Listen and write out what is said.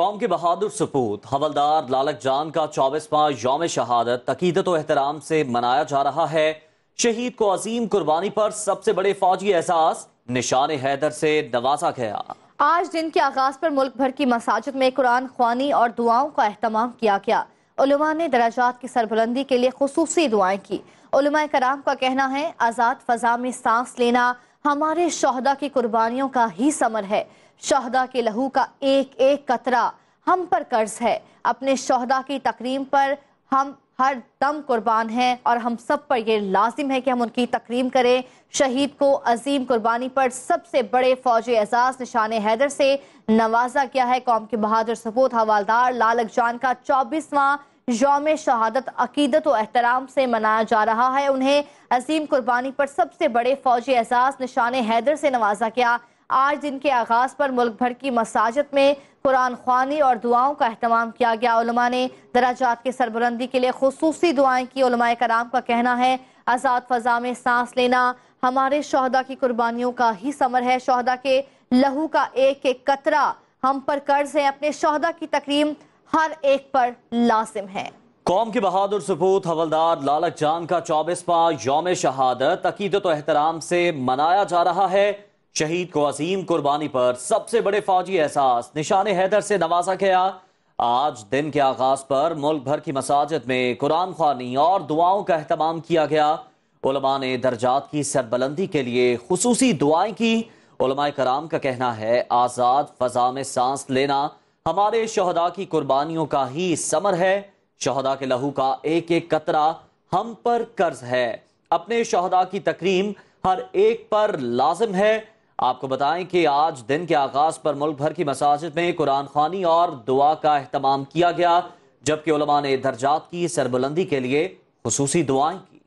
कौम के बहादुर सपूत हवलदार लालक जान का चौबीसवा योम शहादत अकीदत व एहतराम से मनाया जा रहा है शहीद को अजीम कुर्बानी पर सबसे बड़े फौजी एहसास निशान हैदर से नवाजा गया आज दिन के आगाज पर मुल्क भर की मसाजिद में कुरान ख्वानी और दुआओं का अहतमाम किया गया उलमा ने दराजात की सरबुलंदी के लिए खसूसी दुआएं की उलमा कराम का कहना है आज़ाद फजा में सांस लेना हमारे शहदा की कुर्बानियों का ही समर है शहदा के लहू का एक एक कतरा हम पर कर्ज है अपने शहदा की तकरीम पर हम हर दम कुर्बान हैं और हम सब पर यह लाजिम है कि हम उनकी तकरीम करें शहीद को अजीम कुर्बानी पर सबसे बड़े फौजी एजाज निशान हैदर से नवाजा किया है कौम के बहादुर सपूत हवालदार लालक जान का चौबीसवां योम शहादत अकीदत व एहतराम से मनाया जा रहा है उन्हें अजीम कुर्बानी पर सबसे बड़े फौजी एजाज निशान हैदर से नवाजा गया आज दिन के आगाज पर मुल्क भर की मसाजत में कुरान खानी और दुआओं का अहतमाम किया गया उलमा ने दराजात के सरबुलंदी के लिए खसूसी दुआएं की उलमा कराम का कहना है आज़ाद फजा में सांस लेना हमारे शहदा की कुर्बानियों का ही समर है शहदा के लहू का एक एक कतरा हम पर कर्ज है अपने शहदा की तकरीम हर एक पर लाजिम है कौम के बहादुर सपूत हवलदार लालक जान का चौबीसवा योम शहादत अकीदत तो एहतराम से मनाया जा रहा है शहीद को अजीम कुर्बानी पर सबसे बड़े फौजी एहसास निशान हैदर से नवाजा गया आज दिन के आगाज पर मुल्क भर की मसाजिद में कुरान खानी और दुआओं का अहतमाम किया गया उलमा ने दर्जात की सरबलंदी के लिए खसूसी दुआएं की कराम का कहना है आज़ाद फजा में सांस लेना हमारे शहदा की कुर्बानियों का ही समर है शहदा के लहू का एक एक कतरा हम पर कर्ज है अपने शहदा की तकरीम हर एक पर लाजिम है आपको बताएं कि आज दिन के आगाज पर मुल्क भर की मसाजिद में कुरान खानी और दुआ का अहतमाम किया गया जबकि ने दर्जात की सरबुलंदी के लिए खसूसी दुआएं की